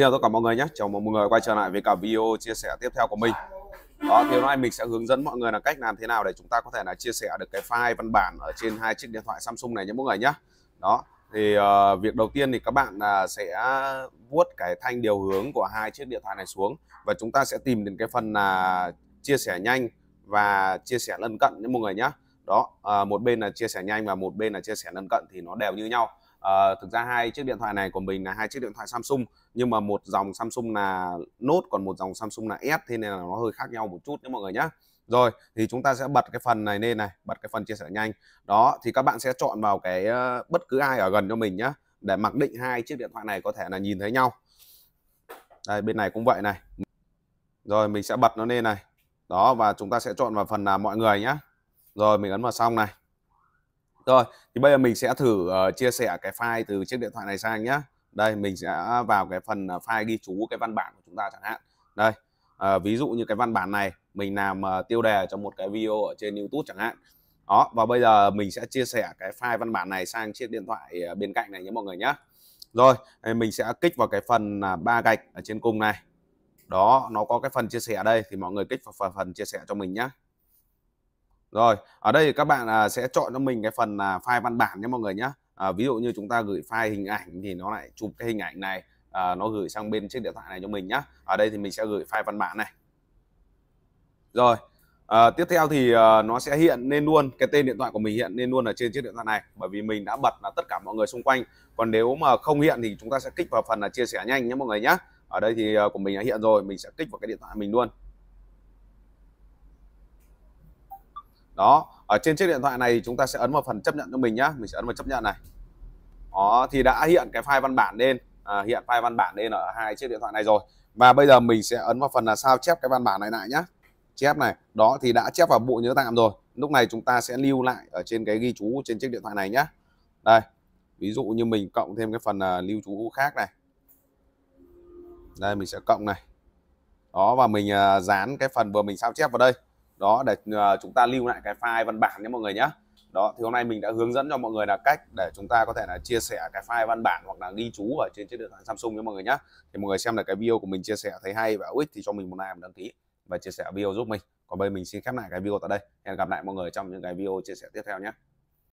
Xin chào tất cả mọi người nhé, chào mừng mọi người quay trở lại với cả video chia sẻ tiếp theo của mình Đó, thì hôm nay mình sẽ hướng dẫn mọi người là cách làm thế nào để chúng ta có thể là chia sẻ được cái file văn bản ở trên hai chiếc điện thoại Samsung này nhé mọi người nhé Đó, thì uh, việc đầu tiên thì các bạn uh, sẽ vuốt cái thanh điều hướng của hai chiếc điện thoại này xuống Và chúng ta sẽ tìm đến cái phần là uh, chia sẻ nhanh và chia sẻ lân cận nhé mọi người nhé Đó, uh, một bên là chia sẻ nhanh và một bên là chia sẻ lân cận thì nó đều như nhau à, thực ra hai chiếc điện thoại này của mình là hai chiếc điện thoại Samsung nhưng mà một dòng Samsung là Note còn một dòng Samsung là S thế nên là nó hơi khác nhau một chút nhé mọi người nhé rồi thì chúng ta sẽ bật cái phần này lên này bật cái phần chia sẻ nhanh đó thì các bạn sẽ chọn vào cái ờ, bất cứ ai ở gần cho mình nhé để mặc định hai chiếc điện thoại này có thể là nhìn thấy nhau đây bên này cũng vậy này rồi mình sẽ bật nó lên này đó và chúng ta sẽ chọn vào phần là mọi người nhé rồi mình ấn vào xong này rồi, thì bây giờ mình sẽ thử uh, chia sẻ cái file từ chiếc điện thoại này sang nhé. Đây, mình sẽ vào cái phần uh, file ghi chú cái văn bản của chúng ta chẳng hạn. Đây, uh, ví dụ như cái văn bản này, mình làm uh, tiêu đề cho một cái video ở trên YouTube chẳng hạn. Đó, và bây giờ mình sẽ chia sẻ cái file văn bản này sang chiếc điện thoại uh, bên cạnh này nhé mọi người nhé. Rồi, mình sẽ kích vào cái phần à, ba gạch ở trên cùng này. Đó, nó có cái phần chia sẻ đây thì mọi người kích vào phần chia sẻ cho mình nhé. Rồi, ở đây thì các bạn à, sẽ chọn cho mình cái phần là file văn bản nhé mọi người nhé. À, ví dụ như chúng ta gửi file hình ảnh thì nó lại chụp cái hình ảnh này, à, nó gửi sang bên chiếc điện thoại này cho mình nhé. Ở đây thì mình sẽ gửi file văn bản này. Rồi, à, tiếp theo thì à, nó sẽ hiện lên luôn, cái tên điện thoại của mình hiện lên luôn ở trên chiếc điện thoại này. Bởi vì mình đã bật là tất cả mọi người xung quanh. Còn nếu mà không hiện thì chúng ta sẽ kích vào phần là chia sẻ nhanh nhé mọi người nhé. Ở đây thì à, của mình đã hiện rồi, mình sẽ kích vào cái điện thoại mình luôn. đó ở trên chiếc điện thoại này chúng ta sẽ ấn vào phần chấp nhận cho mình nhá mình sẽ ấn vào chấp nhận này đó thì đã hiện cái file văn bản lên à, hiện file văn bản lên ở hai chiếc điện thoại này rồi và bây giờ mình sẽ ấn vào phần là sao chép cái văn bản này lại nhá chép này đó thì đã chép vào bộ nhớ tạm rồi lúc này chúng ta sẽ lưu lại ở trên cái ghi chú trên chiếc điện thoại này nhá đây ví dụ như mình cộng thêm cái phần uh, lưu chú khác này đây mình sẽ cộng này đó và mình uh, dán cái phần vừa mình sao chép vào đây đó để ờ, chúng ta lưu lại cái file văn bản nhé mọi người nhé đó thì hôm nay mình đã hướng dẫn cho mọi người là cách để chúng ta có thể là chia sẻ cái file văn bản hoặc là ghi chú ở trên chiếc điện thoại Samsung nhé mọi người nhé thì mọi người xem là cái video của mình chia sẻ thấy hay và hữu ích thì cho mình một like một đăng ký và chia sẻ video giúp mình còn bây mình xin khép lại cái video tại đây hẹn gặp lại mọi người trong những cái video chia sẻ tiếp theo nhé